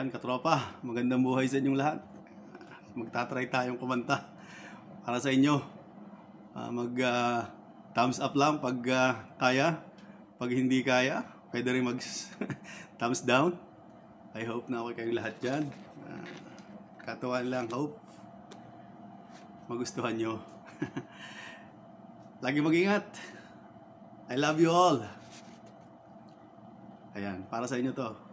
Ayan, katropa, magandang buhay sa inyong lahat. Magtatry tayong kumanta para sa inyo. Uh, mag uh, thumbs up lang pag uh, kaya. Pag hindi kaya, pwede rin mag thumbs down. I hope na okay kayong lahat dyan. Uh, katawan lang, hope. Magustuhan nyo. Lagi mag-ingat. I love you all. Ayan, para sa inyo to.